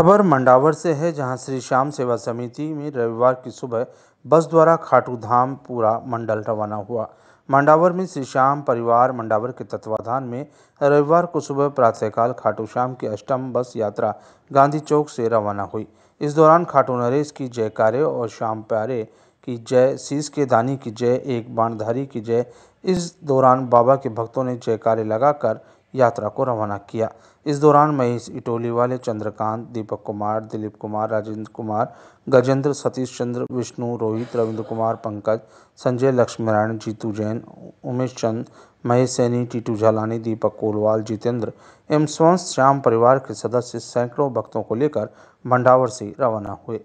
खबर मंडावर से है जहां श्री श्याम सेवा समिति में रविवार की सुबह बस द्वारा खाटू धाम पूरा मंडल रवाना हुआ मंडावर में श्री श्याम परिवार मंडावर के तत्वाधान में रविवार को सुबह प्रातःकाल खाटू श्याम की अष्टम बस यात्रा गांधी चौक से रवाना हुई इस दौरान खाटू नरेश की जयकारे और श्याम प्यारे की जय शीश के दानी की जय एक बाणधारी की जय इस दौरान बाबा के भक्तों ने जयकारे लगाकर यात्रा को रवाना किया इस दौरान महेश इटोलीवाले चंद्रकांत दीपक कुमार दिलीप कुमार राजेंद्र कुमार गजेंद्र सतीश चंद्र विष्णु रोहित रविंद्र कुमार पंकज संजय लक्ष्मीनारायण जीतू जैन उमेश चंद महेश सैनी टीटू झालानी दीपक कोलवाल जितेंद्र एवं स्वंस श्याम परिवार के सदस्य सैकड़ों भक्तों को लेकर भंडावर से रवाना हुए